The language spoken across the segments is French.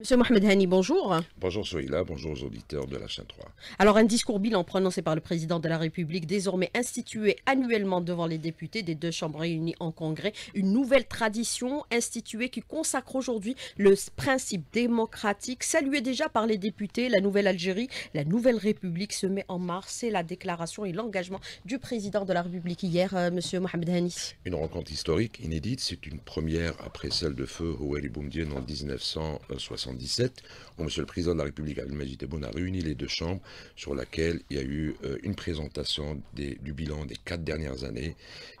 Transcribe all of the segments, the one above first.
Monsieur Mohamed Hani, bonjour. Bonjour Soïla, bonjour aux auditeurs de la chaîne 3. Alors un discours bilan prononcé par le président de la République, désormais institué annuellement devant les députés des deux chambres réunies en congrès, une nouvelle tradition instituée qui consacre aujourd'hui le principe démocratique salué déjà par les députés. La nouvelle Algérie, la nouvelle République se met en marche. C'est la déclaration et l'engagement du président de la République hier, euh, Monsieur Mohamed Hani. Une rencontre historique inédite, c'est une première après celle de feu Houari Boumdien en 1960. 1977, où M. le Président de la République, Abdelmajid Tebboune, a réuni les deux chambres, sur laquelle il y a eu euh, une présentation du bilan des quatre dernières années,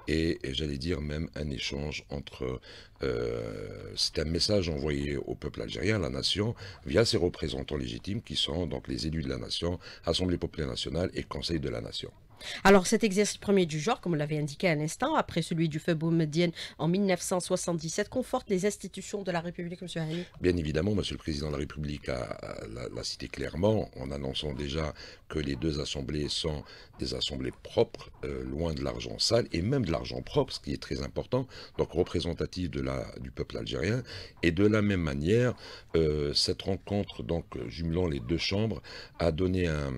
et, j'allais dire même un échange entre... Euh, c'est un message envoyé au peuple algérien, à la nation, via ses représentants légitimes, qui sont donc les élus de la nation, Assemblée populaire nationale et Conseil de la nation. Alors cet exercice premier du genre, comme vous l'avez indiqué à l'instant, après celui du feu Medienne en 1977, conforte les institutions de la République, M. Bien évidemment, M. le Président de la République l'a cité clairement en annonçant déjà que les deux assemblées sont des assemblées propres, euh, loin de l'argent sale, et même de l'argent propre, ce qui est très important, donc représentative de la, du peuple algérien. Et de la même manière, euh, cette rencontre, donc jumelant les deux chambres, a donné un,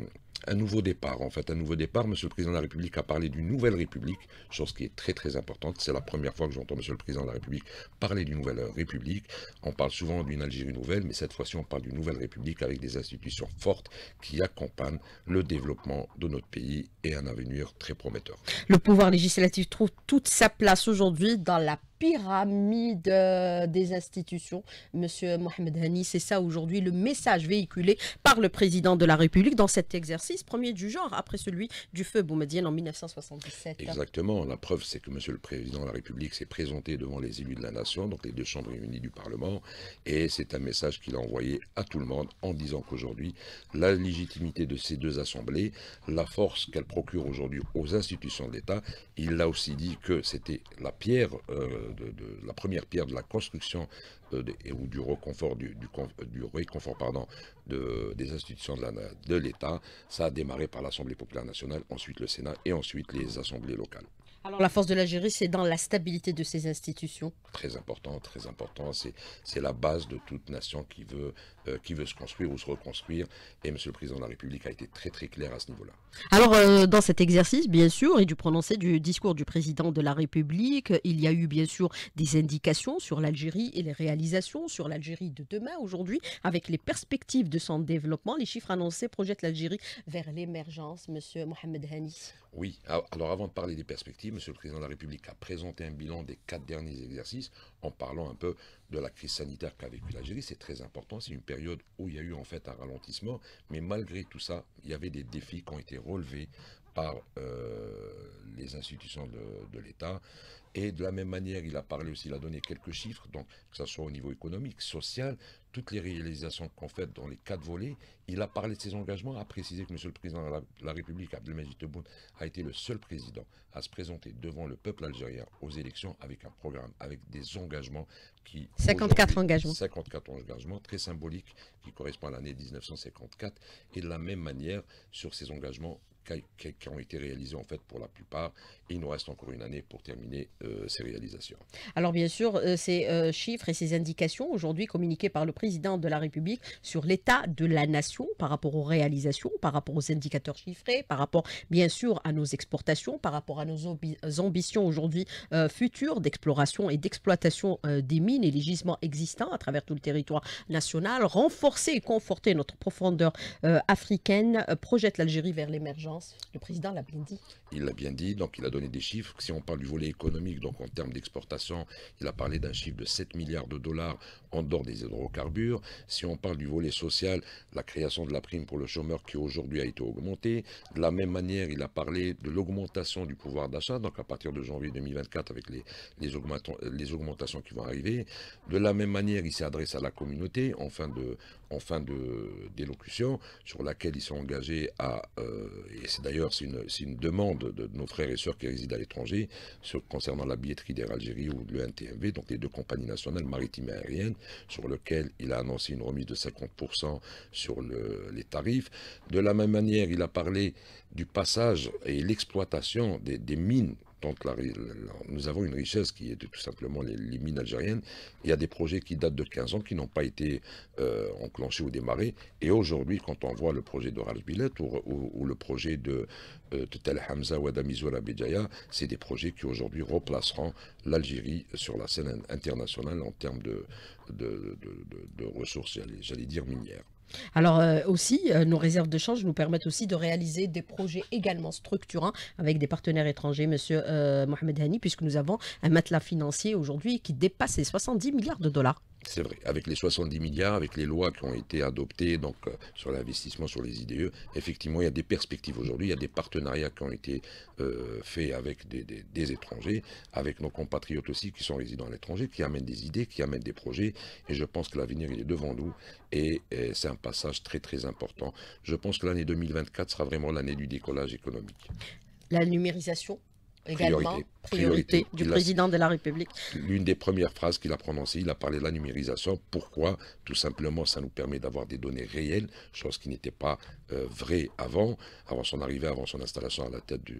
un nouveau départ, en fait, un nouveau départ. Monsieur le Président de la République a parlé d'une nouvelle République, chose qui est très très importante. C'est la première fois que j'entends Monsieur le Président de la République parler d'une nouvelle République. On parle souvent d'une Algérie nouvelle, mais cette fois-ci on parle d'une nouvelle République avec des institutions fortes qui accompagnent le développement de notre pays et un avenir très prometteur. Le pouvoir législatif trouve toute sa place aujourd'hui dans la pyramide euh, des institutions. Monsieur Mohamed Hani, c'est ça aujourd'hui le message véhiculé par le président de la République dans cet exercice, premier du genre, après celui du feu Boumedienne en 1977. Exactement. La preuve, c'est que monsieur le président de la République s'est présenté devant les élus de la nation, donc les deux chambres réunies du Parlement, et c'est un message qu'il a envoyé à tout le monde en disant qu'aujourd'hui, la légitimité de ces deux assemblées, la force qu'elles procurent aujourd'hui aux institutions de l'État, il a aussi dit que c'était la pierre euh, de, la première pierre de la construction euh, ou du reconfort du, euh, réconfort pardon des institutions de l'État. Ça a démarré par l'Assemblée populaire nationale, ensuite le Sénat et ensuite les assemblées locales. Alors la force de l'Algérie, c'est dans la stabilité de ses institutions. Très important, très important. C'est la base de toute nation qui veut, euh, qui veut se construire ou se reconstruire. Et M. le Président de la République a été très très clair à ce niveau-là. Alors euh, dans cet exercice, bien sûr, et du prononcé du discours du Président de la République, il y a eu bien sûr des indications sur l'Algérie et les réalisations sur l'Algérie de demain, aujourd'hui, avec les perspectives de son développement. Les chiffres annoncés projettent l'Algérie vers l'émergence, M. Mohamed Hani. Oui, alors avant de parler des perspectives, Monsieur le Président de la République a présenté un bilan des quatre derniers exercices en parlant un peu de la crise sanitaire qu'a vécue l'Algérie. C'est très important, c'est une période où il y a eu en fait un ralentissement, mais malgré tout ça, il y avait des défis qui ont été relevés par euh, les institutions de, l'État. Et de la même manière, il a parlé aussi, il a donné quelques chiffres, donc, que ce soit au niveau économique, social, toutes les réalisations qu'on fait dans les quatre volets, il a parlé de ses engagements, a précisé que M. le Président de la, République, Abdelmajid Tebboune, a été le seul président à se présenter devant le peuple algérien aux élections avec un programme, avec des engagements qui... 54 engagements. 54 engagements, très symboliques, qui correspondent à l'année 1954. Et de la même manière, sur ces engagements qui, ont été réalisés en fait pour la plupart. il nous reste encore une année pour terminer euh, ces réalisations. Alors bien sûr, euh, ces euh, chiffres et ces indications aujourd'hui communiquées par le président président de la République sur l'état de la nation par rapport aux réalisations, par rapport aux indicateurs chiffrés, par rapport bien sûr à nos exportations, par rapport à nos ambitions aujourd'hui euh, futures d'exploration et d'exploitation euh, des mines et les gisements existants à travers tout le territoire national, renforcer et conforter notre profondeur euh, africaine, projette l'Algérie vers l'émergence. Le président l'a bien dit. Il l'a bien dit, donc il a donné des chiffres. Si on parle du volet économique, donc en termes d'exportation, il a parlé d'un chiffre de 7 milliards de dollars en dehors des hydrocarbures si on parle du volet social, la création de la prime pour le chômeur qui aujourd'hui a été augmentée. De la même manière, il a parlé de l'augmentation du pouvoir d'achat, donc à partir de janvier 2024 avec les, augmentations, les augmentations qui vont arriver. De la même manière, il s'adresse à la communauté en fin de, en fin d'élocution, sur laquelle ils sont engagés à, euh, et c'est d'ailleurs une, une, demande de, nos frères et sœurs qui résident à l'étranger, concernant la billetterie d'Air Algérie ou de l'ENTMV, donc les deux compagnies nationales maritimes et aériennes, sur lesquelles il a annoncé une remise de 50% sur les tarifs. De la même manière, il a parlé du passage et l'exploitation des mines nous avons une richesse qui est tout simplement les, mines algériennes. Il y a des projets qui datent de 15 ans, qui n'ont pas été euh, enclenchés ou démarrés. Et aujourd'hui, quand on voit le projet de Bilet ou, ou, le projet de euh, Tel Hamza ou Adamizoula Béjaïa, c'est des projets qui aujourd'hui replaceront l'Algérie sur la scène internationale en termes de, de ressources, j'allais dire, minières. Alors euh, aussi, euh, nos réserves de change nous permettent aussi de réaliser des projets également structurants avec des partenaires étrangers, Monsieur euh, Mohamed Hani, puisque nous avons un matelas financier aujourd'hui qui dépasse les 70 milliards de dollars. C'est vrai, avec les 70 milliards, avec les lois qui ont été adoptées donc, euh, sur l'investissement sur les IDE, effectivement, il y a des perspectives aujourd'hui, il y a des partenariats qui ont été euh, faits avec des, étrangers, avec nos compatriotes aussi qui sont résidents à l'étranger, qui amènent des idées, qui amènent des projets, et je pense que l'avenir, il est devant nous, et, et c'est un passage très très important. Je pense que l'année 2024 sera vraiment l'année du décollage économique. La numérisation également priorité, du président de la République. L'une des premières phrases qu'il a prononcées, il a parlé de la numérisation. Pourquoi Tout simplement, ça nous permet d'avoir des données réelles, chose qui n'était pas euh, vraie avant, avant son arrivée, avant son installation à la tête de,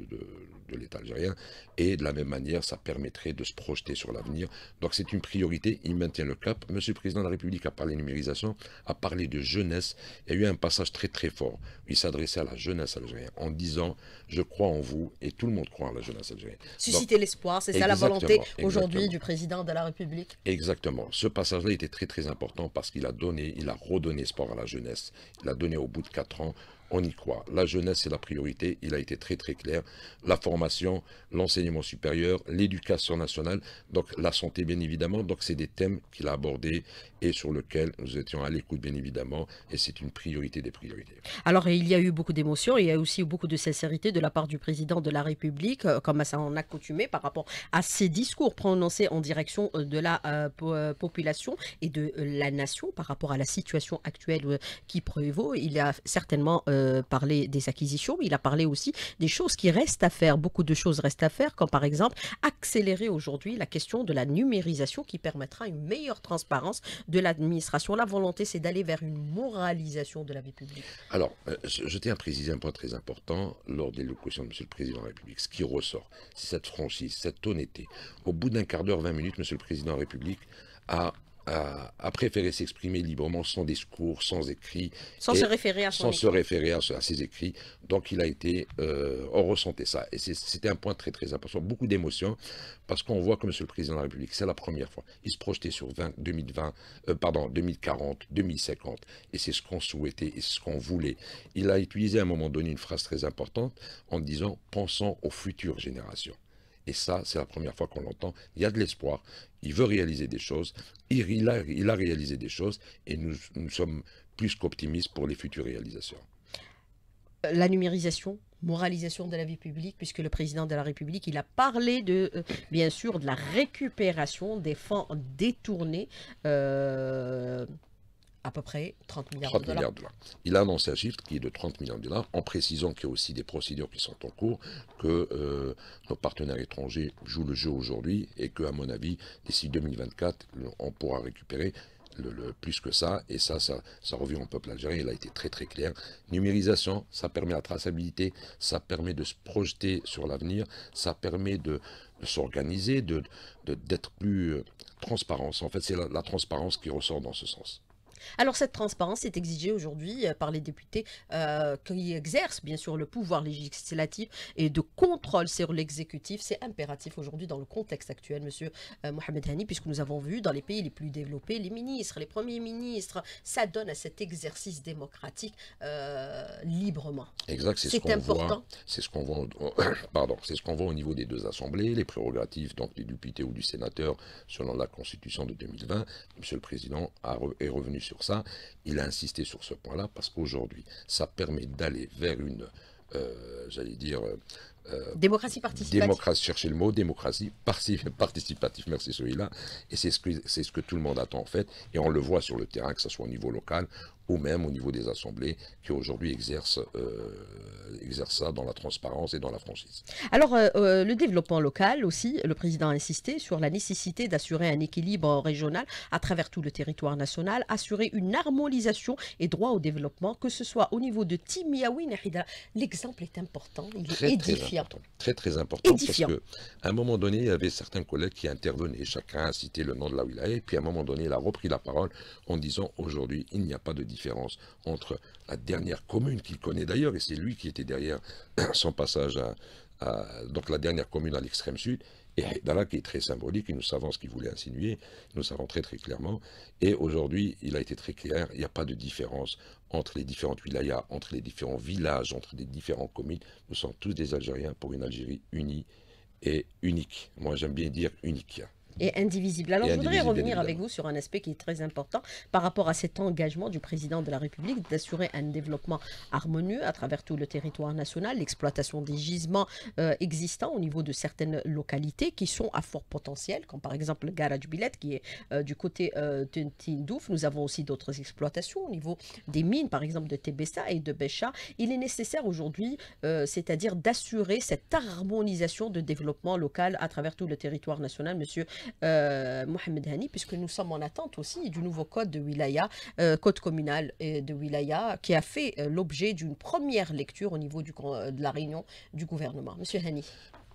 l'État algérien. Et de la même manière, ça permettrait de se projeter sur l'avenir. Donc c'est une priorité, il maintient le cap. Monsieur le Président de la République a parlé de numérisation, a parlé de jeunesse. Il y a eu un passage très très fort. Il s'adressait à la jeunesse algérienne en disant « Je crois en vous et tout le monde croit en la jeunesse Susciter l'espoir, c'est ça la volonté aujourd'hui du président de la République. Exactement. Ce passage-là était très très important parce qu'il a donné, il a redonné espoir à la jeunesse. Il a donné au bout de quatre ans on y croit. La jeunesse est la priorité, il a été très très clair. La formation, l'enseignement supérieur, l'éducation nationale, donc la santé bien évidemment. Donc c'est des thèmes qu'il a abordés et sur lesquels nous étions à l'écoute bien évidemment. Et c'est une priorité des priorités. Alors il y a eu beaucoup d'émotions, il y a aussi beaucoup de sincérité de la part du président de la République, euh, comme ça en coutumé par rapport à ses discours prononcés en direction euh, de la euh, population et de la nation par rapport à la situation actuelle qui prévaut. Il a certainement euh, parler des acquisitions, mais il a parlé aussi des choses qui restent à faire. Beaucoup de choses restent à faire, comme par exemple accélérer aujourd'hui la question de la numérisation qui permettra une meilleure transparence de l'administration. La volonté, c'est d'aller vers une moralisation de la vie publique. Alors, euh, je, je tiens à préciser un point très important lors des locutions de M. le Président de la République. Ce qui ressort, c'est cette franchise, cette honnêteté. Au bout d'un quart d'heure, 20 minutes, M. le Président de la République a a, préféré s'exprimer librement sans discours, sans écrit. Sans se référer à ses écrits. Donc il a été, euh, on ressentait ça. Et c'était un point très très important. Beaucoup d'émotions, parce qu'on voit que Monsieur le Président de la République, c'est la première fois, il se projetait sur 20, 2020, euh, pardon, 2040, 2050. Et c'est ce qu'on souhaitait et ce qu'on voulait. Il a utilisé à un moment donné une phrase très importante en disant « pensons aux futures générations ». Et ça, c'est la première fois qu'on l'entend. Il y a de l'espoir. Il veut réaliser des choses. Il a, il a réalisé des choses. Et nous, nous sommes plus qu'optimistes pour les futures réalisations. La numérisation, moralisation de la vie publique, puisque le président de la République, il a parlé de, euh, bien sûr, de la récupération des fonds détournés. Euh, à peu près 30 milliards de dollars. Il a annoncé un chiffre qui est de 30 milliards de dollars, en précisant qu'il y a aussi des procédures qui sont en cours, que euh, nos partenaires étrangers jouent le jeu aujourd'hui et que, à mon avis, d'ici 2024, on pourra récupérer plus que ça, et ça, ça, revient au peuple algérien, il a été très très clair. Numérisation, ça permet la traçabilité, ça permet de se projeter sur l'avenir, ça permet de, s'organiser, d'être de, d'être plus euh, transparent. En fait, c'est la transparence qui ressort dans ce sens. Alors cette transparence est exigée aujourd'hui euh, par les députés euh, qui exercent bien sûr le pouvoir législatif et de contrôle sur l'exécutif. C'est impératif aujourd'hui dans le contexte actuel, Monsieur euh, Mohamed Hani, puisque nous avons vu dans les pays les plus développés, les ministres, les premiers ministres, ça donne à cet exercice démocratique librement. Exact, c'est ce qu'on voit. C'est ce qu'on voit. Pardon, c'est ce qu'on voit au niveau des deux assemblées, les prérogatives donc des députés ou du sénateur selon la Constitution de 2020. Monsieur le Président est revenu sur ça. Il a insisté sur ce point-là parce qu'aujourd'hui, ça permet d'aller vers une, euh, j'allais dire... Euh, euh, démocratie participative. Démocratie, chercher le mot, démocratie participative, merci celui-là. Et c'est ce, que, ce que tout le monde attend en fait. Et on le voit sur le terrain, que ce soit au niveau local ou même au niveau des assemblées qui aujourd'hui euh, exercent, ça dans la transparence et dans la franchise. Alors, euh, euh, le développement local aussi, le président a insisté sur la nécessité d'assurer un équilibre régional à travers tout le territoire national, assurer une harmonisation et droit au développement, que ce soit au niveau de Timiaoui, Nahida. L'exemple est important, il est très, édifiant. Très, très important, édifiant. parce qu'à un moment donné, il y avait certains collègues qui intervenaient, chacun a cité le nom de la wilaya, et puis à un moment donné, il a repris la parole en disant aujourd'hui, il n'y a pas de différence entre la dernière commune qu'il connaît d'ailleurs, et c'est lui qui était derrière son passage à, donc la dernière commune à l'extrême sud, et Haïdala qui est très symbolique, et nous savons ce qu'il voulait insinuer, nous savons très très clairement. Et aujourd'hui, il a été très clair, il n'y a pas de différence entre les différentes wilayas, entre les différents villages, entre les différents communes. Nous sommes tous des Algériens pour une Algérie unie et unique. Moi j'aime bien dire unique et indivisible. Alors, je voudrais revenir avec vous sur un aspect qui est très important par rapport à cet engagement du président de la République d'assurer un développement harmonieux à travers tout le territoire national, l'exploitation des gisements euh, existants au niveau de certaines localités qui sont à fort potentiel, comme par exemple le du Billet qui est euh, du côté euh, de Tindouf. Nous avons aussi d'autres exploitations au niveau des mines, par exemple de Tébessa et de Bécha. Il est nécessaire aujourd'hui, c'est-à-dire d'assurer cette harmonisation de développement local à travers tout le territoire national, monsieur euh, Mohamed Hani, puisque nous sommes en attente aussi du nouveau code de Wilaya, euh, code communal euh, de Wilaya, qui a fait l'objet d'une première lecture au niveau de la réunion du gouvernement. Monsieur Hani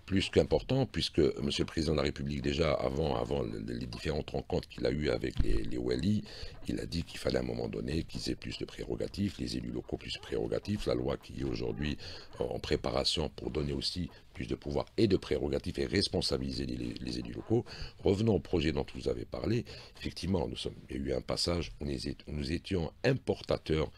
plus qu'important, puisque Monsieur le Président de la République, déjà avant, avant les différentes rencontres qu'il a eues avec les, les Wali, il a dit qu'il fallait à un moment donné qu'ils aient plus de prérogatives, les élus locaux plus de prérogatives, la loi qui est aujourd'hui euh, en préparation pour donner aussi plus de pouvoir et de prérogatives et responsabiliser les, élus locaux. Revenons au projet dont vous avez parlé. Effectivement, nous sommes, il y a eu un passage où nous étions importateurs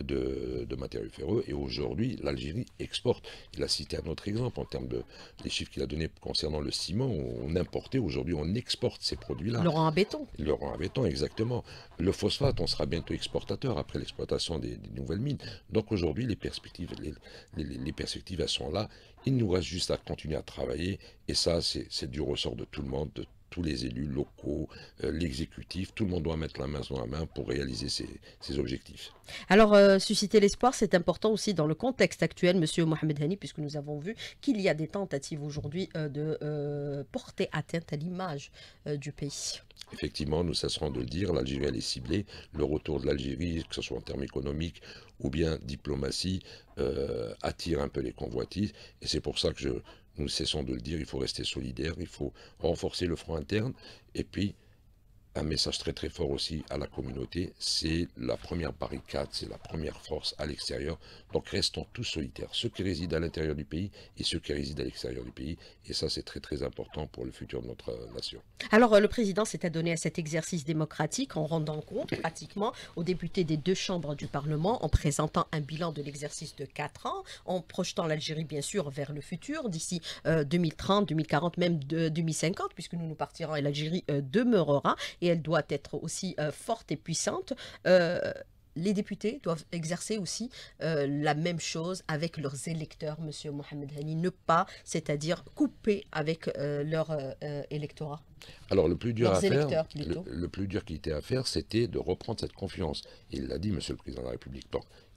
de, matériaux ferreux et aujourd'hui, l'Algérie exporte. Il a cité un autre exemple en termes de, des chiffres qu'il a donné concernant le ciment. On importait, aujourd'hui, on exporte ces produits-là. Le rend à béton. Le rend à béton, exactement. Le phosphate, on sera bientôt exportateur après l'exploitation des, nouvelles mines. Donc aujourd'hui, les perspectives, les, perspectives, elles sont là. Il nous reste juste à continuer à travailler. Et ça, c'est du ressort de tout le monde, de tous les élus locaux, euh, l'exécutif, tout le monde doit mettre la main dans la main pour réaliser ses, objectifs. Alors, euh, susciter l'espoir, c'est important aussi dans le contexte actuel, Monsieur Mohamed Hani, puisque nous avons vu qu'il y a des tentatives aujourd'hui euh, de porter atteinte à l'image du pays. Effectivement, nous cesserons de le dire, l'Algérie, elle est ciblée. Le retour de l'Algérie, que ce soit en termes économiques ou bien diplomatie, euh, attire un peu les convoitises. Et c'est pour ça que nous cessons de le dire, il faut rester solidaire, il faut renforcer le front interne. Et puis, un message très très fort aussi à la communauté. C'est la première barricade, c'est la première force à l'extérieur. Donc restons tous solitaires, ceux qui résident à l'intérieur du pays et ceux qui résident à l'extérieur du pays. Et ça, c'est très très important pour le futur de notre euh, nation. Alors, euh, le président s'est adonné à cet exercice démocratique en rendant compte pratiquement aux députés des deux chambres du Parlement, en présentant un bilan de l'exercice de 4 ans, en projetant l'Algérie, bien sûr, vers le futur, d'ici 2030, euh, 2040, même de, 2050, puisque nous nous partirons et l'Algérie demeurera. Et elle doit être aussi euh, forte et puissante euh, les députés doivent exercer aussi euh, la même chose avec leurs électeurs, Monsieur Mohamed Hani, ne pas, c'est-à-dire couper avec leur électorat. Alors le plus dur à faire, le, plus dur qui était à faire, c'était de reprendre cette confiance. Il l'a dit, Monsieur le Président de la République.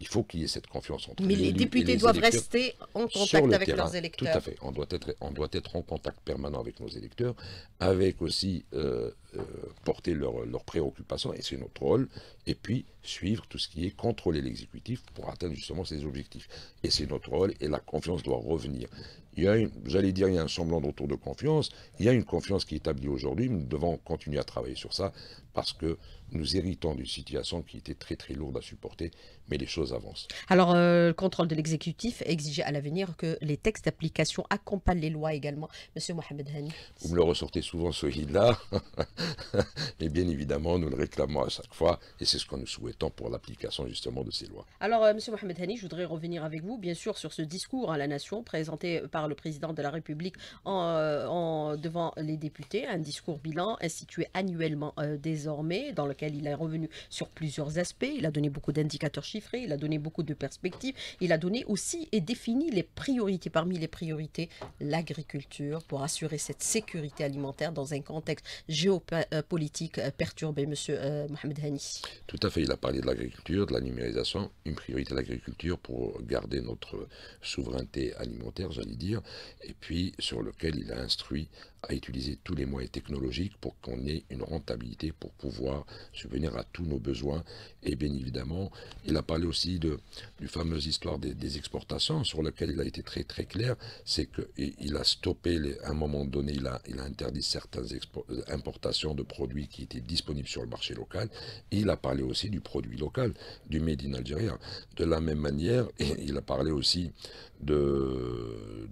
Il faut qu'il y ait cette confiance entre Mais les, députés les doivent rester en contact avec leurs électeurs. Tout à fait. On doit, être, on doit être en contact permanent avec nos électeurs, avec aussi euh, euh, porter leurs préoccupations, et c'est notre rôle, et puis suivre tout ce qui est contrôler l'exécutif pour atteindre justement ses objectifs. Et c'est notre rôle, et la confiance doit revenir. Il y a, j'allais dire, il y a un semblant de de confiance, il y a une confiance qui est établie aujourd'hui, nous devons continuer à travailler sur ça parce que nous héritons d'une situation qui était très très lourde à supporter, mais les choses avancent. Alors, euh, le contrôle de l'exécutif exige à l'avenir que les textes d'application accompagnent les lois également. Monsieur Mohamed Hani. Vous me le ressortez souvent, ce là et bien évidemment, nous le réclamons à chaque fois, et c'est ce que nous souhaitons pour l'application justement de ces lois. Alors, euh, Monsieur Mohamed Hani, je voudrais revenir avec vous, bien sûr, sur ce discours à la nation présenté par le président de la République en, euh, devant les députés, un discours bilan institué annuellement des dans lequel il est revenu sur plusieurs aspects. Il a donné beaucoup d'indicateurs chiffrés, il a donné beaucoup de perspectives. Il a donné aussi et défini les priorités. Parmi les priorités, l'agriculture pour assurer cette sécurité alimentaire dans un contexte géopolitique perturbé, Monsieur euh, Mohamed Hani. Tout à fait. Il a parlé de l'agriculture, de la numérisation, une priorité de l'agriculture pour garder notre souveraineté alimentaire, j'allais dire, et puis sur lequel il a instruit à utiliser tous les moyens technologiques pour qu'on ait une rentabilité pour pouvoir subvenir à tous nos besoins. Et bien évidemment, il a parlé aussi de du fameuse histoire des, exportations sur laquelle il a été très très clair, c'est qu'il a stoppé, à un moment donné, il a, il a interdit certaines euh, importations de produits qui étaient disponibles sur le marché local. Et il a parlé aussi du produit local, du Made in Algérie. De la même manière, et il a parlé aussi de,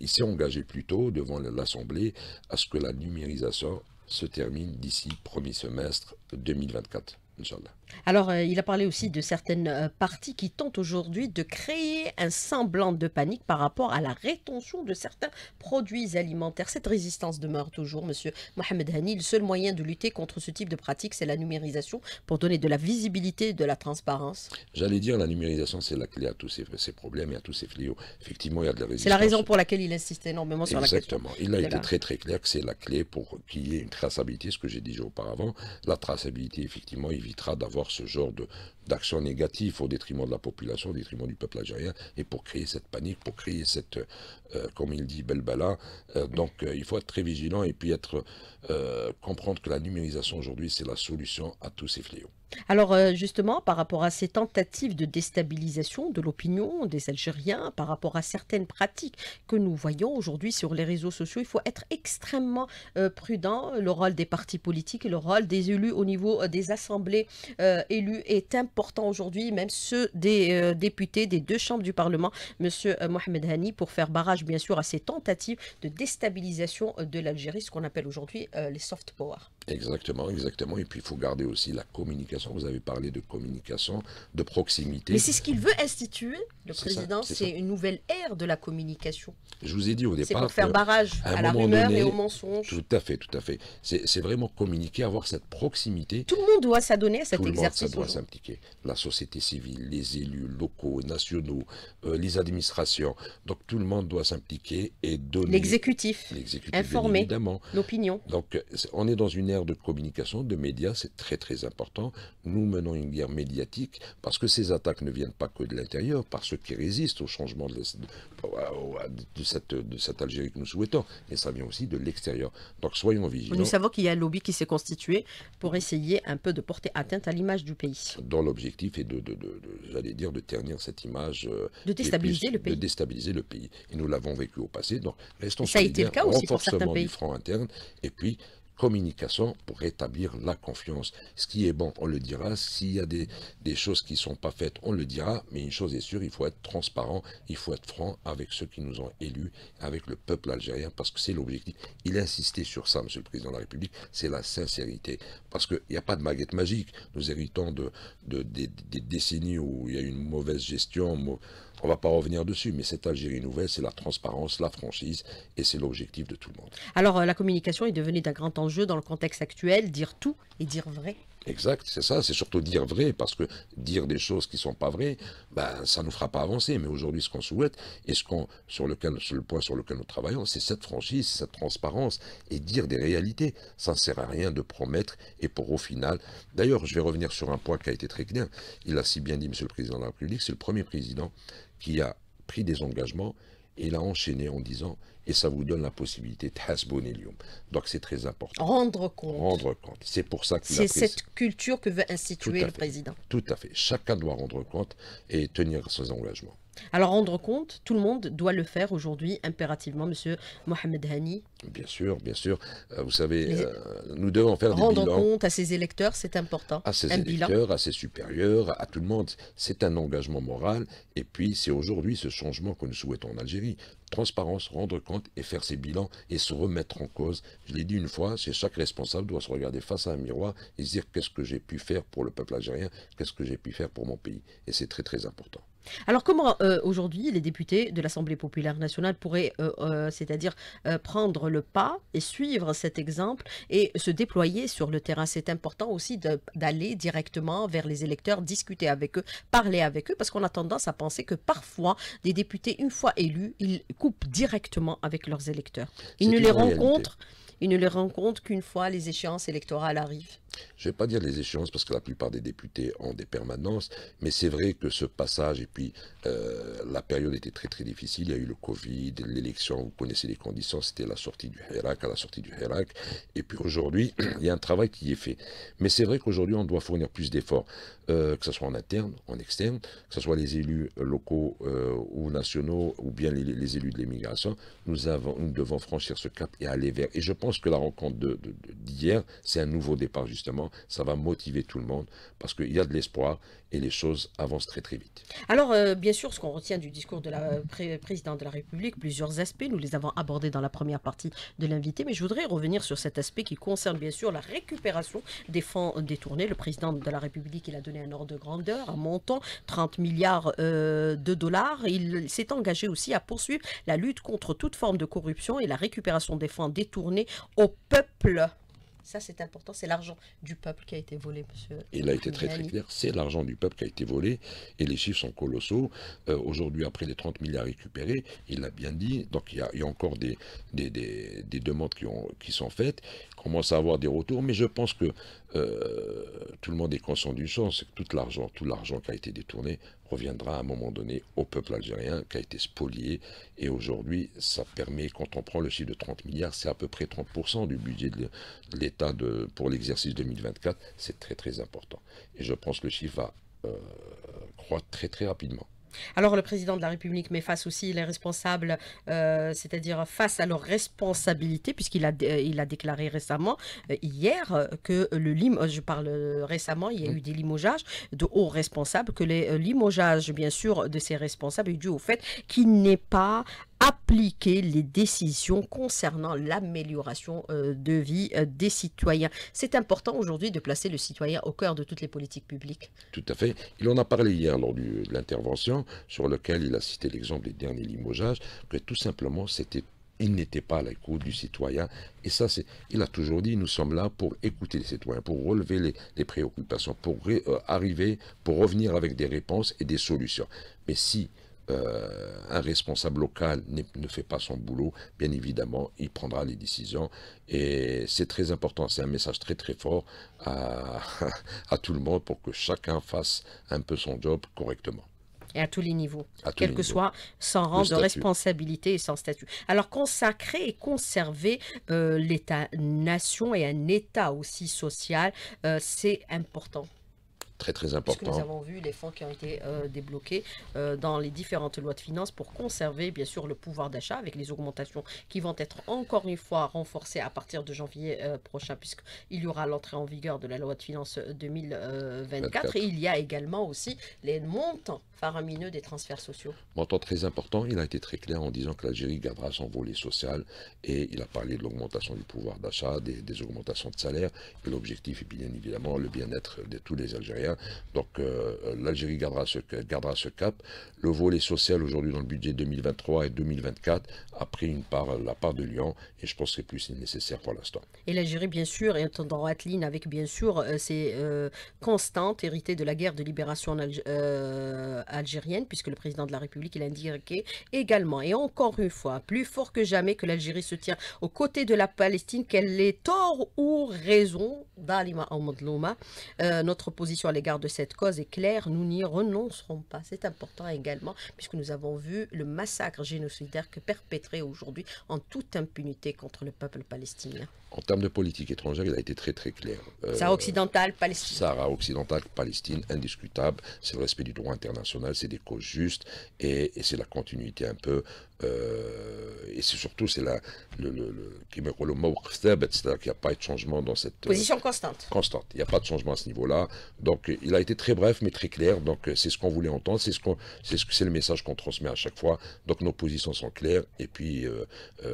il s'est engagé plutôt devant l'Assemblée à ce que la numérisation se termine d'ici premier semestre 2024, Inch'Allah. Alors, euh, il a parlé aussi de certaines euh, parties qui tentent aujourd'hui de créer un semblant de panique par rapport à la rétention de certains produits alimentaires. Cette résistance demeure toujours, Monsieur Mohamed Hani. Le seul moyen de lutter contre ce type de pratique, c'est la numérisation pour donner de la visibilité et de la transparence. J'allais dire, la numérisation, c'est la clé à tous ces, problèmes et à tous ces fléaux. Effectivement, il y a de la résistance. C'est la raison pour laquelle il insiste énormément sur la question. Exactement. Il a été très très clair que c'est la clé pour qu'il y ait une traçabilité, ce que j'ai dit auparavant. La traçabilité, effectivement, évitera d'avoir ce genre d'action négative au détriment de la population, au détriment du peuple algérien, et pour créer cette panique, pour créer cette, euh, comme il dit, belbala. bala. Euh, donc euh, il faut être très vigilant et puis être, comprendre que la numérisation aujourd'hui, c'est la solution à tous ces fléaux. Alors euh, justement, par rapport à ces tentatives de déstabilisation de l'opinion des Algériens, par rapport à certaines pratiques que nous voyons aujourd'hui sur les réseaux sociaux, il faut être extrêmement euh, prudent. Le rôle des partis politiques et le rôle des élus au niveau euh, des assemblées élues est important aujourd'hui, même ceux des députés des deux chambres du Parlement, M. Mohamed Hani, pour faire barrage bien sûr à ces tentatives de déstabilisation de l'Algérie, ce qu'on appelle aujourd'hui les soft power. Exactement, exactement. Et puis il faut garder aussi la communication vous avez parlé de communication, de proximité. Mais c'est ce qu'il veut instituer, le président. C'est une nouvelle ère de la communication. Je vous ai dit au départ. C'est pour faire barrage à, la rumeur et au mensonge. Tout à fait, tout à fait. C'est vraiment communiquer, avoir cette proximité. Tout le monde doit s'adonner à cet tout exercice. Le monde, doit s'impliquer. La société civile, les élus locaux, nationaux, euh, les administrations. Donc tout le monde doit s'impliquer et donner. L'exécutif. L'exécutif. Informer. L'opinion. Donc on est dans une ère de communication, de médias, c'est très très important nous menons une guerre médiatique parce que ces attaques ne viennent pas que de l'intérieur, par ceux qui résistent au changement de, cette, de, cette, Algérie que nous souhaitons, mais ça vient aussi de l'extérieur. Donc soyons vigilants. Nous savons qu'il y a un lobby qui s'est constitué pour essayer un peu de porter atteinte à l'image du pays. Dans l'objectif est de, j'allais dire, de ternir cette image. Euh, de déstabiliser le pays. De déstabiliser le pays. Et nous l'avons vécu au passé. Donc restons vigilants. Ça a été le cas aussi pour certains pays. du interne. Et puis communication pour rétablir la confiance. Ce qui est bon, on le dira. S'il y a des, choses qui ne sont pas faites, on le dira. Mais une chose est sûre, il faut être transparent, il faut être franc avec ceux qui nous ont élus, avec le peuple algérien, parce que c'est l'objectif. Il a insisté sur ça, Monsieur le Président de la République, c'est la sincérité. Parce qu'il n'y a pas de baguette magique. Nous héritons de, des, des décennies où il y a une mauvaise gestion, on ne va pas revenir dessus, mais cette Algérie nouvelle, c'est la transparence, la franchise, et c'est l'objectif de tout le monde. Alors euh, la communication est devenue d'un grand enjeu dans le contexte actuel, dire tout et dire vrai. Exact, c'est ça, c'est surtout dire vrai, parce que dire des choses qui ne sont pas vraies, ben, ça ne nous fera pas avancer. Mais aujourd'hui, ce qu'on souhaite, et ce qu'on, sur, lequel, le point sur lequel nous travaillons, c'est cette franchise, cette transparence, et dire des réalités. Ça ne sert à rien de promettre, et pour au final... D'ailleurs, je vais revenir sur un point qui a été très clair. Il a si bien dit, Monsieur le Président de la République, c'est le premier président qui a pris des engagements et l'a enchaîné en disant et ça vous donne la possibilité de bonellium. Donc c'est très important. Rendre compte. Rendre compte. C'est pour ça que c'est cette culture que veut instituer le président. Tout à fait. Chacun doit rendre compte et tenir ses engagements. Alors rendre compte, tout le monde doit le faire aujourd'hui impérativement, Monsieur Mohamed Hani. Bien sûr, bien sûr. Euh, vous savez, euh, nous devons faire des bilans. compte à ses électeurs, c'est important. À ses électeurs, à ses supérieurs, à tout le monde, c'est un engagement moral. Et puis, c'est aujourd'hui ce changement que nous souhaitons en Algérie transparence, rendre compte et faire ses bilans et se remettre en cause. Je l'ai dit une fois, c'est chaque responsable doit se regarder face à un miroir et se dire qu'est-ce que j'ai pu faire pour le peuple algérien, qu'est-ce que j'ai pu faire pour mon pays. Et c'est très très important. Alors comment euh, aujourd'hui les députés de l'Assemblée populaire nationale pourraient, euh, euh, c'est-à-dire prendre le pas et suivre cet exemple et se déployer sur le terrain C'est important aussi d'aller directement vers les électeurs, discuter avec eux, parler avec eux, parce qu'on a tendance à penser que parfois des députés, une fois élus, ils coupent directement avec leurs électeurs. Ils ne les rencontrent, ils ne les rencontrent qu'une fois les échéances électorales arrivent je ne vais pas dire les échéances parce que la plupart des députés ont des permanences, mais c'est vrai que ce passage, et puis euh, la période était très très difficile, il y a eu le Covid, l'élection, vous connaissez les conditions, c'était la sortie du Hirak à la sortie du Hirak, et puis aujourd'hui, il y a un travail qui est fait. Mais c'est vrai qu'aujourd'hui, on doit fournir plus d'efforts, euh, que ce soit en interne, en externe, que ce soit les élus locaux euh, ou nationaux, ou bien les, élus de l'immigration, nous, nous devons franchir ce cap et aller vers. Et je pense que la rencontre d'hier, c'est un nouveau départ, justement ça va motiver tout le monde parce qu'il y a de l'espoir et les choses avancent très très vite. Alors, euh, bien sûr, ce qu'on retient du discours de la euh, présidente de la République, plusieurs aspects, nous les avons abordés dans la première partie de l'invité, mais je voudrais revenir sur cet aspect qui concerne bien sûr la récupération des fonds détournés. Le président de la République, il a donné un ordre de grandeur, un montant, 30 milliards euh, de dollars. Il s'est engagé aussi à poursuivre la lutte contre toute forme de corruption et la récupération des fonds détournés au peuple ça, c'est important. C'est l'argent du peuple qui a été volé, monsieur. Il a été très, très clair. C'est l'argent du peuple qui a été volé. Et les chiffres sont colossaux. Euh, aujourd'hui, après les 30 milliards récupérés, il l'a bien dit. Donc, il y a, encore des, des, demandes qui, ont, qui sont faites. Il commence à avoir des retours. Mais je pense que euh, tout le monde est conscient du sens, c'est que tout l'argent, tout l'argent qui a été détourné reviendra à un moment donné au peuple algérien qui a été spolié. Et aujourd'hui, ça permet, quand on prend le chiffre de 30 milliards, c'est à peu près 30% du budget de l'État pour l'exercice 2024. C'est très très important. Et je pense que le chiffre va euh, croître très très rapidement. Alors le président de la République met face aussi les responsables, euh, c'est-à-dire face à leurs responsabilités, puisqu'il a, euh, il a déclaré récemment, euh, hier, que le limogeage, je parle récemment, il y a eu des limogeages de hauts responsables, que les limogeages, bien sûr, de ces responsables est dû au fait qu'il n'est pas appliquer les décisions concernant l'amélioration euh, de vie euh, des citoyens. C'est important aujourd'hui de placer le citoyen au cœur de toutes les politiques publiques. Tout à fait. Il en a parlé hier lors de l'intervention sur lequel il a cité l'exemple des derniers limogeages, que tout simplement c'était il n'était pas à l'écoute du citoyen. Et ça, c'est, il a toujours dit, nous sommes là pour écouter les citoyens, pour relever les, préoccupations, pour euh, arriver, pour revenir avec des réponses et des solutions. Mais si euh, un responsable local ne fait pas son boulot, bien évidemment, il prendra les décisions. Et c'est très important, c'est un message très très fort à, tout le monde pour que chacun fasse un peu son job correctement. Et à tous les niveaux, à quel que soit son rang de responsabilité et son statut. Alors consacrer et conserver euh, l'État-nation et un État aussi social, euh, c'est important très très important. Puisque nous avons vu les fonds qui ont été euh, débloqués euh, dans les différentes lois de finances pour conserver bien sûr le pouvoir d'achat avec les augmentations qui vont être encore une fois renforcées à partir de janvier prochain euh, prochain puisqu'il y aura l'entrée en vigueur de la loi de finances 2024 et il y a également aussi les montants faramineux des transferts sociaux. Montant très important, il a été très clair en disant que l'Algérie gardera son volet social et il a parlé de l'augmentation du pouvoir d'achat, des, des augmentations de salaire et l'objectif est bien évidemment le bien-être de tous les Algériens Hein. Donc euh, euh, l'Algérie gardera ce, gardera ce cap. Le volet social aujourd'hui dans le budget 2023 et 2024 a pris une part, euh, la part de Lyon et je pense que c'est nécessaire pour l'instant. Et l'Algérie, bien sûr, est en ligne avec, bien sûr, ses constantes héritées de la guerre de libération algérienne, puisque le président de la République, l'a indiqué également, et encore une fois, plus fort que jamais que l'Algérie se tient aux côtés de la Palestine, qu'elle est tort ou raison, d'Alima en notre position à l'égard de cette cause est clair, nous n'y renoncerons pas. C'est important également, puisque nous avons vu le massacre génocidaire que perpétré aujourd'hui en toute impunité contre le peuple palestinien. En termes de politique étrangère, il a été très très clair. Euh, Sahara occidentale, Palestine. Sahara occidentale, Palestine, indiscutable. C'est le respect du droit international, c'est des causes justes et c'est la continuité un peu euh, et c'est surtout c'est la le, le, qu'il n'y a pas de changement dans cette euh, position constante. Constante. Il n'y a pas de changement à ce niveau-là. Donc il a été très bref mais très clair. Donc euh, c'est ce qu'on voulait entendre, c'est ce qu'on c'est ce que c'est le message qu'on transmet à chaque fois. Donc nos positions sont claires et puis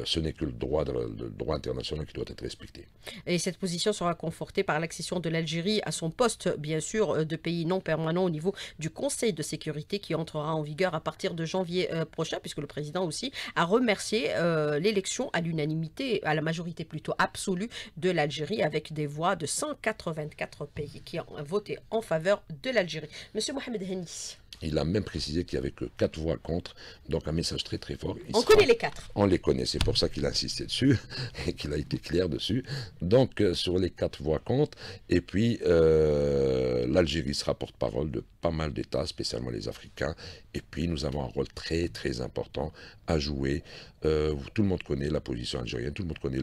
ce n'est que le droit le droit international qui doit être respecté. Et cette position sera confortée par l'accession de l'Algérie à son poste bien sûr de pays non permanent au niveau du Conseil de sécurité qui entrera en vigueur à partir de janvier prochain puisque le président aussi à remercier euh, l'élection à l'unanimité, à la majorité plutôt absolue de l'Algérie avec des voix de 184 pays qui ont voté en faveur de l'Algérie. Monsieur Mohamed Henni. Il a même précisé qu'il n'y avait que quatre voix contre, donc un message très très fort. on connaît les quatre. On les connaît, c'est pour ça qu'il a insisté dessus et qu'il a été clair dessus. Donc euh, sur les quatre voix contre, et puis euh, l'Algérie sera porte-parole de pas mal d'États, spécialement les Africains, et puis nous avons un rôle très très important à jouer euh, tout le monde connaît la position algérienne, tout le monde connaît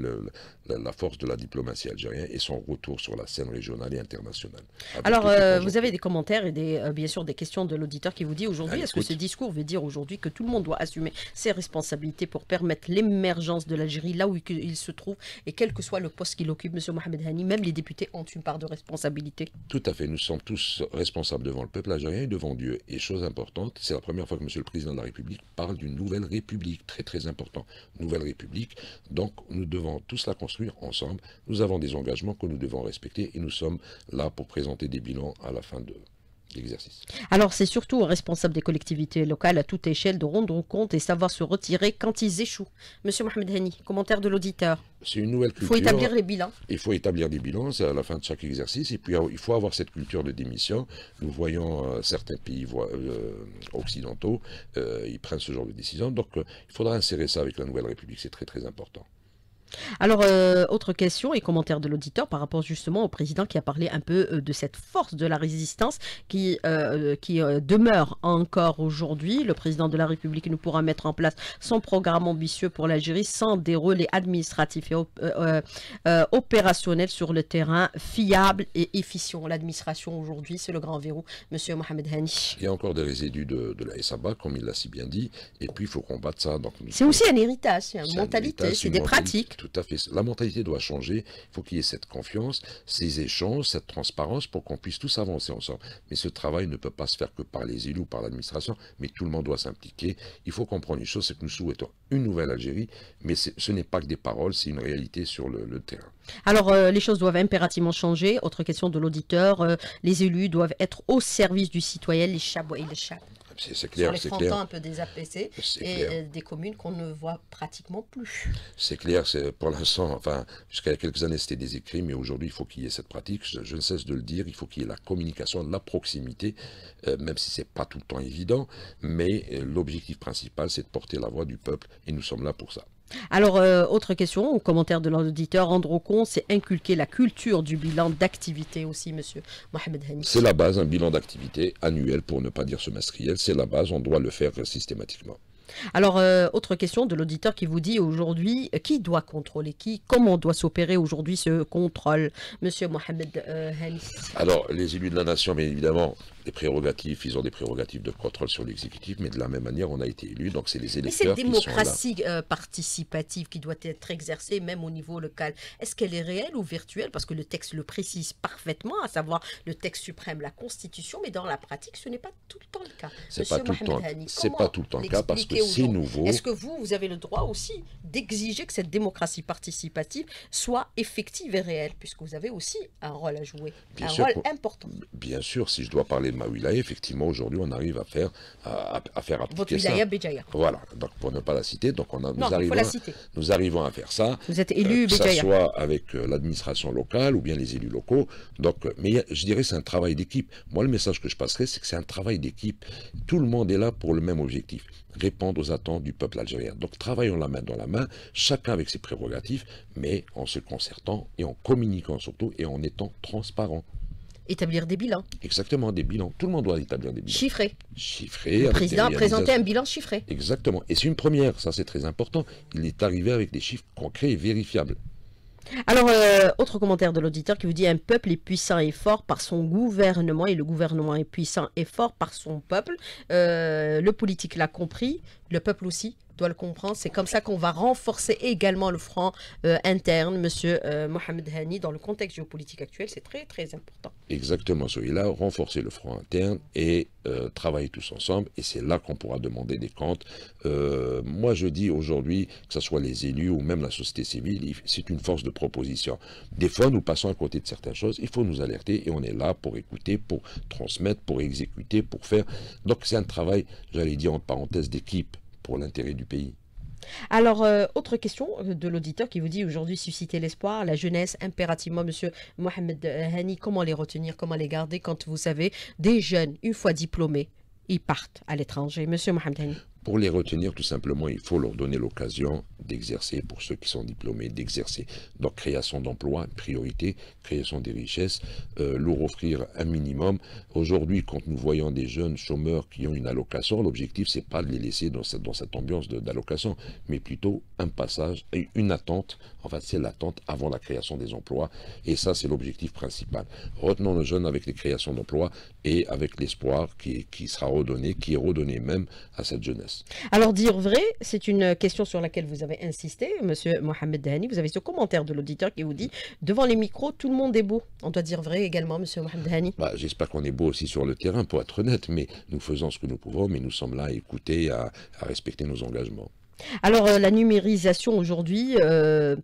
la, force de la diplomatie algérienne et son retour sur la scène régionale et internationale. Alors, euh, vous avez des commentaires et des, euh, bien sûr des questions de l'auditeur qui vous dit aujourd'hui, ah, est-ce que ce discours veut dire aujourd'hui que tout le monde doit assumer ses responsabilités pour permettre l'émergence de l'Algérie là où il se trouve et quel que soit le poste qu'il occupe, M. Mohamed Hani, même les députés ont une part de responsabilité Tout à fait, nous sommes tous responsables devant le peuple algérien et devant Dieu. Et chose importante, c'est la première fois que M. le Président de la République parle d'une nouvelle République, très très importante nouvelle République. Donc nous devons tous la construire ensemble. Nous avons des engagements que nous devons respecter et nous sommes là pour présenter des bilans à la fin de, alors c'est surtout aux responsables des collectivités locales à toute échelle de rendre compte et savoir se retirer quand ils échouent. Monsieur Mohamed Hani, commentaire de l'auditeur. C'est une nouvelle culture. Il faut établir les bilans. Il faut établir des bilans à la fin de chaque exercice et puis il faut avoir cette culture de démission. Nous voyons euh, certains pays euh, occidentaux, euh, ils prennent ce genre de décision. Donc il faudra insérer ça avec la nouvelle République, c'est très très important. Alors, euh, autre question et commentaire de l'auditeur par rapport justement au président qui a parlé un peu euh, de cette force de la résistance qui, euh, qui demeure encore aujourd'hui. Le président de la République ne pourra mettre en place son programme ambitieux pour l'Algérie sans des relais administratifs et opérationnels sur le terrain fiables et efficients. L'administration aujourd'hui, c'est le grand verrou, Monsieur Mohamed Hani. Il y a encore des résidus de, de la comme il l'a si bien dit, et puis il faut combattre ça. C'est aussi un héritage, c'est une mentalité, c'est des pratiques tout à fait. La mentalité doit changer. Il faut qu'il y ait cette confiance, ces échanges, cette transparence pour qu'on puisse tous avancer ensemble. Mais ce travail ne peut pas se faire que par les élus ou par l'administration, mais tout le monde doit s'impliquer. Il faut comprendre une chose, c'est que nous souhaitons une nouvelle Algérie, mais ce n'est pas que des paroles, c'est une réalité sur le, terrain. Alors, euh, les choses doivent impérativement changer. Autre question de l'auditeur, euh, les élus doivent être au service du citoyen, les chats et les chats c'est clair. Sur les un peu des APC et euh, des communes qu'on ne voit pratiquement plus. C'est clair, pour l'instant, enfin, jusqu'à quelques années c'était des écrits, mais aujourd'hui il faut qu'il y ait cette pratique, je, ne cesse de le dire, il faut qu'il y ait la communication, la proximité, euh, même si ce n'est pas tout le temps évident, mais euh, l'objectif principal c'est de porter la voix du peuple et nous sommes là pour ça. Alors, euh, autre question, ou commentaire de l'auditeur, rendre compte, c'est inculquer la culture du bilan d'activité aussi, monsieur Mohamed Hani. C'est la base, un bilan d'activité annuel, pour ne pas dire semestriel, c'est la base, on doit le faire systématiquement. Alors, euh, autre question de l'auditeur qui vous dit aujourd'hui, euh, qui doit contrôler qui Comment doit s'opérer aujourd'hui ce contrôle Monsieur Mohamed euh, Alors, les élus de la nation, bien évidemment, les prérogatives, ils ont des prérogatives de contrôle sur l'exécutif, mais de la même manière, on a été élus, donc c'est les électeurs qui sont Mais cette démocratie euh, participative qui doit être exercée même au niveau local, est-ce qu'elle est réelle ou virtuelle Parce que le texte le précise parfaitement, à savoir le texte suprême, la Constitution, mais dans la pratique, ce n'est pas tout le temps le cas. C'est pas, pas tout le temps. C'est pas tout le temps le cas parce que nouveau. Est-ce que vous, vous avez le droit aussi d'exiger que cette démocratie participative soit effective et réelle, puisque vous avez aussi un rôle à jouer, un rôle important. Bien sûr, si je dois parler de ma effectivement, aujourd'hui, on arrive à faire, à, faire appliquer Votre Voilà, donc pour ne pas la citer, donc on nous, arrivons, nous arrivons à faire ça. Vous êtes élu euh, Béjaïa. Que ce soit avec euh, l'administration locale ou bien les élus locaux. Donc, euh, mais je dirais c'est un travail d'équipe. Moi, le message que je passerai, c'est que c'est un travail d'équipe. Tout le monde est là pour le même objectif répondre aux attentes du peuple algérien. Donc travaillons la main dans la main, chacun avec ses prérogatives, mais en se concertant et en communiquant surtout et en étant transparent. Établir des bilans. Exactement, des bilans. Tout le monde doit établir des bilans. Chiffrés. Chiffrés. Le président a présenté un bilan chiffré. Exactement. Et c'est une première, ça c'est très important. Il est arrivé avec des chiffres concrets et vérifiables. Alors, euh, autre commentaire de l'auditeur qui vous dit un peuple est puissant et fort par son gouvernement et le gouvernement est puissant et fort par son peuple. Euh, le politique l'a compris, le peuple aussi doit le comprendre. C'est comme ça qu'on va renforcer également le front euh, interne, Monsieur euh, Mohamed Hani, dans le contexte géopolitique actuel. C'est très, très important. Exactement, celui-là, renforcer le front interne et euh, travailler tous ensemble. Et c'est là qu'on pourra demander des comptes. moi, je dis aujourd'hui, que ce soit les élus ou même la société civile, c'est une force de proposition. Des fois, nous passons à côté de certaines choses. Il faut nous alerter et on est là pour écouter, pour transmettre, pour exécuter, pour faire. Donc, c'est un travail, j'allais dire en parenthèse, d'équipe pour l'intérêt du pays. Alors, euh, autre question euh, de l'auditeur qui vous dit aujourd'hui susciter l'espoir, la jeunesse, impérativement, monsieur Mohamed Hani, comment les retenir, comment les garder quand vous savez des jeunes, une fois diplômés, ils partent à l'étranger. Monsieur Mohamed Hani. Pour les retenir, tout simplement, il faut leur donner l'occasion d'exercer, pour ceux qui sont diplômés, d'exercer. Donc création d'emplois, priorité, création des richesses, euh, leur offrir un minimum. Aujourd'hui, quand nous voyons des jeunes chômeurs qui ont une allocation, l'objectif c'est pas de les laisser dans cette, dans cette ambiance d'allocation, mais plutôt un passage et une attente. En fait, c'est l'attente avant la création des emplois, et ça c'est l'objectif principal. Retenons le jeune avec les créations d'emplois et avec l'espoir qui sera redonné, qui est redonné même à cette jeunesse. Alors dire vrai, c'est une question sur laquelle vous avez avez insisté, monsieur Mohamed Dhani, vous avez ce commentaire de l'auditeur qui vous dit devant les micros, tout le monde est beau. On doit dire vrai également, monsieur Mohamed Dahani. Bah, j'espère qu'on est beau aussi sur le terrain, pour être honnête, mais nous faisons ce que nous pouvons, mais nous sommes là à écouter, à, respecter nos engagements. Alors, euh, la numérisation aujourd'hui, euh,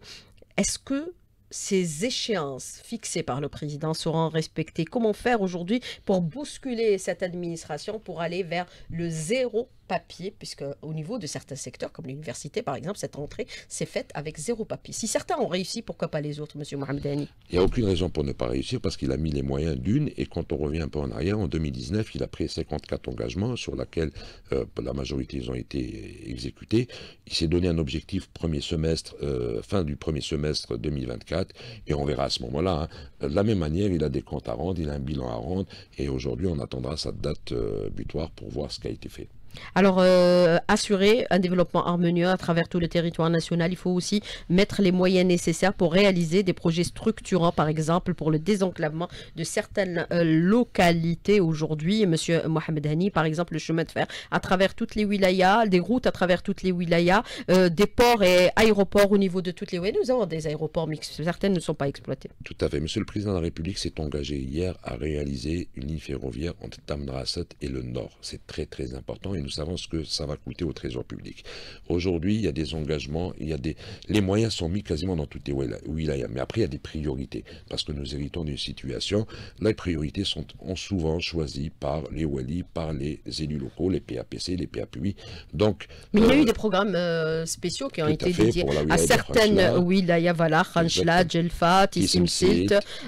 est-ce que ces échéances fixées par le président seront respectées Comment faire aujourd'hui pour bousculer cette administration pour aller vers le zéro papier, puisque au niveau de certains secteurs, comme l'université par exemple, cette rentrée s'est faite avec zéro papier. Si certains ont réussi, pourquoi pas les autres, Monsieur Mohamedani Il n'y a aucune raison pour ne pas réussir parce qu'il a mis les moyens d'une, et quand on revient un peu en arrière, en 2019, il a pris 54 engagements sur lesquels euh, la majorité ont été exécutés. Il s'est donné un objectif premier semestre, euh, fin du premier semestre 2024, et on verra à ce moment-là. Hein. De la même manière, il a des comptes à rendre, il a un bilan à rendre, et aujourd'hui, on attendra sa date euh, butoir pour voir ce qui a été fait. Alors, euh, assurer un développement harmonieux à travers tout le territoire national, il faut aussi mettre les moyens nécessaires pour réaliser des projets structurants, par exemple pour le désenclavement de certaines euh, localités. Aujourd'hui, Monsieur Mohamed Hani, par exemple, le chemin de fer à travers toutes les wilayas, des routes à travers toutes les wilayas, euh, des ports et aéroports au niveau de toutes les wilayas. Nous avons des aéroports, mixtes, certaines ne sont pas exploitées. Tout à fait. Monsieur le Président de la République s'est engagé hier à réaliser une ligne ferroviaire entre Tamdrasset et le Nord. C'est très très important nous savons ce que ça va coûter au trésor public. Aujourd'hui, il y a des engagements, il y a des... les moyens sont mis quasiment dans toutes les wilayas. Mais après, il y a des priorités, parce que nous héritons d'une situation, les priorités sont souvent choisies par les Wali, par les élus locaux, les PAPC, les PAPUI. Donc, Mais il y a eu euh, des programmes euh, spéciaux qui ont été dédiés à certaines wilayas, voilà, Khanchla, Djelfa, Tissim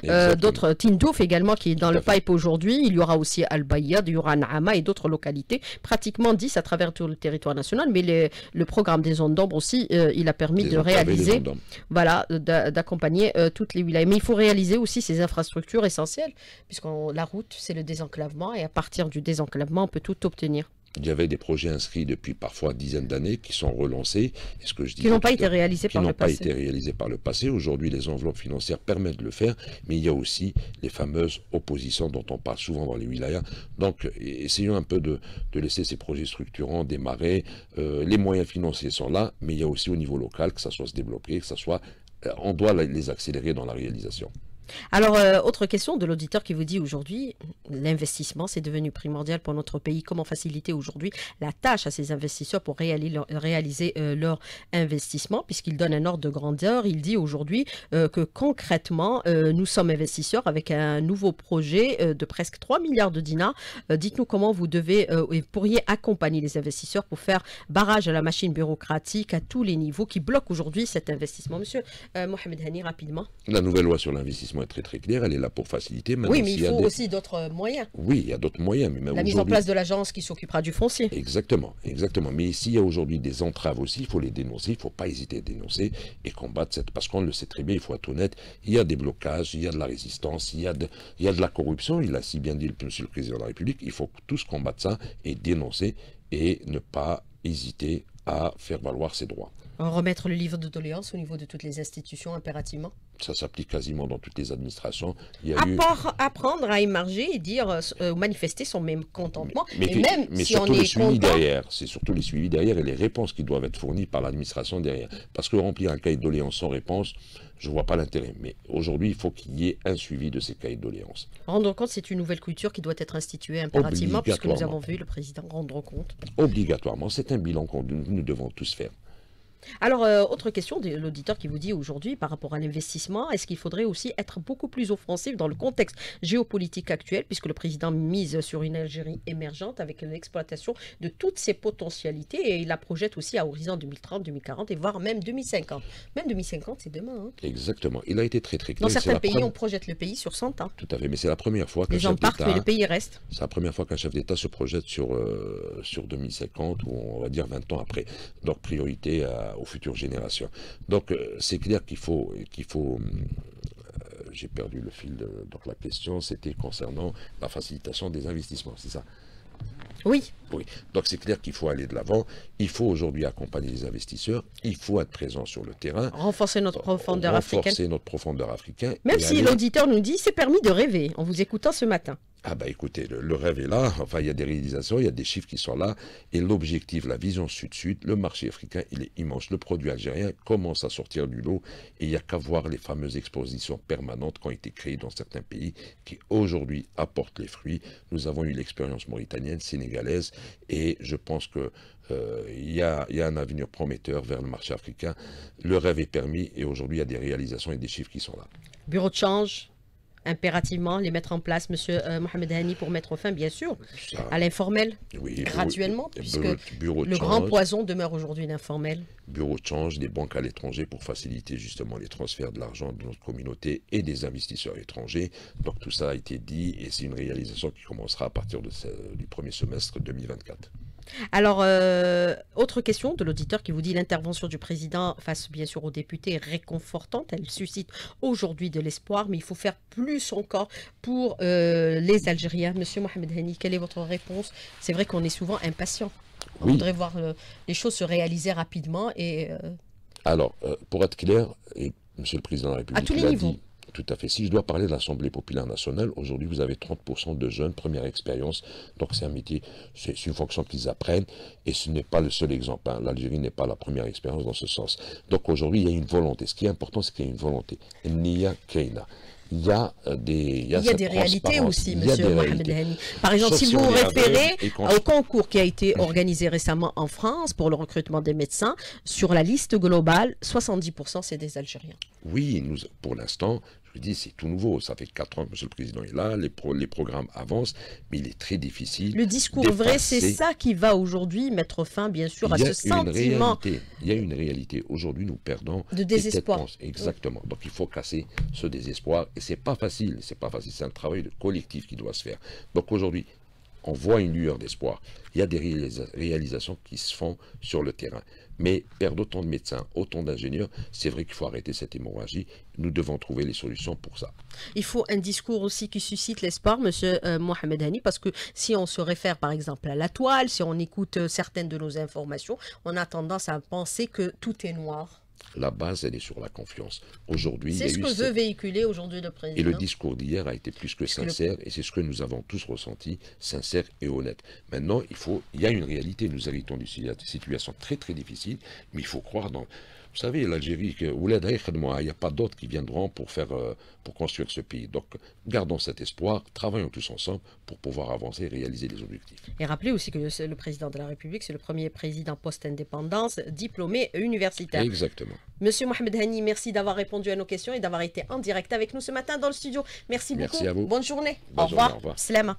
euh, d'autres, Tindouf également, qui est dans le pipe aujourd'hui. Il y aura aussi Al-Bayad, il et d'autres localités pratiquement à travers tout le territoire national, mais le programme des zones d'ombre aussi, euh, il a permis de réaliser, voilà, d'accompagner euh, toutes les villes Mais il faut réaliser aussi ces infrastructures essentielles, puisque la route, c'est le désenclavement, et à partir du désenclavement, on peut tout obtenir il y avait des projets inscrits depuis parfois dizaines d'années qui sont relancés. est ce que je qui n'ont pas, été réalisés, pas été réalisés par le passé. Aujourd'hui, les enveloppes financières permettent de le faire, mais il y a aussi les fameuses oppositions dont on parle souvent dans les wilayas. Donc, essayons un peu de, laisser ces projets structurants démarrer. Euh, les moyens financiers sont là, mais il y a aussi au niveau local que ça soit se développer, que ça soit... Euh, on doit les accélérer dans la réalisation. Alors, euh, autre question de l'auditeur qui vous dit aujourd'hui, l'investissement, c'est devenu primordial pour notre pays. Comment faciliter aujourd'hui la tâche à ces investisseurs pour réaliser euh, leur, investissement Puisqu'il donne un ordre de grandeur, il dit aujourd'hui euh, que concrètement, nous sommes investisseurs avec un nouveau projet de presque 3 milliards de dinars. Dites-nous comment vous devez et pourriez accompagner les investisseurs pour faire barrage à la machine bureaucratique à tous les niveaux qui bloquent aujourd'hui cet investissement. Monsieur Mohamed Hani, rapidement. La nouvelle loi sur l'investissement est très très clair, elle est là pour faciliter. oui, mais il, faut aussi d'autres euh, moyens. Oui, il y a d'autres moyens. Mais la mise en place de l'agence qui s'occupera du foncier. Exactement, exactement. Mais s'il y a aujourd'hui des entraves aussi, il faut les dénoncer, il ne faut pas hésiter à dénoncer et combattre cette... Parce qu'on le sait très bien, il faut être honnête, il y a des blocages, il y a de la résistance, il y a de, la corruption, il a si bien dit le Président de la République, il faut tous combattre ça et dénoncer et ne pas hésiter à faire valoir ses droits. remettre le livre de doléances au niveau de toutes les institutions impérativement ça s'applique quasiment dans toutes les administrations. part apprendre à émerger et dire, ou euh, euh, manifester son même contentement. mais, même derrière. C'est surtout les suivis derrière et les réponses qui doivent être fournies par l'administration derrière. Parce que remplir un cahier de doléances sans réponse, je ne vois pas l'intérêt. Mais aujourd'hui, il faut qu'il y ait un suivi de ces cahiers de doléances. Rendre compte, c'est une nouvelle culture qui doit être instituée impérativement, puisque nous avons vu le président rendre compte. Obligatoirement, c'est un bilan que nous devons tous faire. Alors, euh, autre question de l'auditeur qui vous dit aujourd'hui par rapport à l'investissement, est-ce qu'il faudrait aussi être beaucoup plus offensif dans le contexte géopolitique actuel, puisque le président mise sur une Algérie émergente avec une exploitation de toutes ses potentialités et il la projette aussi à horizon 2030, 2040 et voire même 2050. Même 2050, c'est demain. Hein. Exactement. Il a été très très clair. Dans certains pays, on projette le pays sur 100 ans. Tout à fait, mais c'est la première fois que les gens partent, mais le pays reste. C'est la première fois qu'un chef d'État se projette sur euh, sur 2050 ou on va dire 20 ans après. Donc priorité à aux futures générations. Donc euh, c'est clair qu'il faut, qu'il faut euh, j'ai perdu le fil. De, donc la question, c'était concernant la facilitation des investissements, c'est ça Oui. Donc c'est clair qu'il faut aller de l'avant. Il faut aujourd'hui accompagner les investisseurs. Il faut être présent sur le terrain. Renforcer notre profondeur africaine. Renforcer notre profondeur africaine. Même si l'auditeur nous dit c'est permis de rêver en vous écoutant ce matin. Ah bah écoutez, le, rêve est là, enfin il y a des réalisations, il y a des chiffres qui sont là, et l'objectif, la vision sud-sud, le marché africain, il est immense. Le produit algérien commence à sortir du lot, et il n'y a qu'à voir les fameuses expositions permanentes qui ont été créées dans certains pays, qui aujourd'hui apportent les fruits. Nous avons eu l'expérience mauritanienne, sénégalaise, et je pense que euh, il y, y, a, un avenir prometteur vers le marché africain. Le rêve est permis, et aujourd'hui il y a des réalisations et des chiffres qui sont là. Bureau de change impérativement les mettre en place, Monsieur euh, Mohamed Hani, pour mettre fin, bien sûr, à l'informel, graduellement, puisque le grand poison demeure aujourd'hui l'informel. Bureau de change, des banques à l'étranger pour faciliter justement les transferts de l'argent de notre communauté et des investisseurs étrangers. Donc tout ça a été dit et c'est une réalisation qui commencera à partir du premier semestre 2024. Alors, euh, autre question de l'auditeur qui vous dit l'intervention du président face bien sûr aux députés est réconfortante. Elle suscite aujourd'hui de l'espoir, mais il faut faire plus encore pour euh, les Algériens. Monsieur Mohamed Hani, quelle est votre réponse C'est vrai qu'on est souvent impatient. On voudrait voir euh, les choses se réaliser rapidement. et. Alors, pour être clair, et Monsieur le Président de la République les dit, tout à fait. Si je dois parler de l'Assemblée populaire nationale, aujourd'hui vous avez 30% de jeunes, première expérience, donc c'est un métier, c'est une fonction qu'ils apprennent, et ce n'est pas le seul exemple. Hein. L'Algérie n'est pas la première expérience dans ce sens. Donc aujourd'hui, il y a une volonté. Ce qui est important, c'est qu'il y a une volonté. Nia Keina il y a euh, des, il y a des réalités aussi, M. Mohamed Hani. Par exemple, si vous vous référez au concours qui a été mhm. organisé récemment en France pour le recrutement des médecins, sur la liste globale, 70% c'est des Algériens. Oui, nous, pour l'instant, je vous dis, c'est tout nouveau. Ça fait 4 ans que M. le Président est là, les, programmes avancent, mais il est très difficile. Le discours vrai, c'est ça qui va aujourd'hui mettre fin, bien sûr, à ce sentiment. Réalité. Il y a une réalité. Aujourd'hui, nous perdons. De désespoir. Exactement. Donc, il faut casser ce désespoir. Et c'est pas facile. C'est pas facile. C'est un travail de collectif qui doit se faire. Donc, aujourd'hui, on voit une lueur d'espoir. Il y a des réalisations qui se font sur le terrain mais perdre autant de médecins, autant d'ingénieurs, c'est vrai qu'il faut arrêter cette hémorragie. Nous devons trouver les solutions pour ça. Il faut un discours aussi qui suscite l'espoir, Monsieur euh, Mohamed Hani, parce que si on se réfère par exemple à la toile, si on écoute euh, certaines de nos informations, on a tendance à penser que tout est noir. La base, elle est sur la confiance. Aujourd'hui, c'est ce que veut véhiculer aujourd'hui le président. Et le discours d'hier a été plus que sincère, et c'est ce que nous avons tous ressenti, sincère et honnête. Maintenant, il faut, il y a une réalité. Nous héritons d'une situation très très difficile, mais il faut croire dans vous savez, l'Algérie, il n'y a pas d'autres qui viendront pour, faire, euh, pour construire ce pays. Donc, gardons cet espoir, travaillons tous ensemble pour pouvoir avancer et réaliser les objectifs. Et rappelez aussi que le, président de la République, c'est le premier président post-indépendance, diplômé universitaire. Exactement. Monsieur Mohamed Hani, merci d'avoir répondu à nos questions et d'avoir été en direct avec nous ce matin dans le studio. Merci, merci À vous. Bonne journée. au, revoir. au revoir.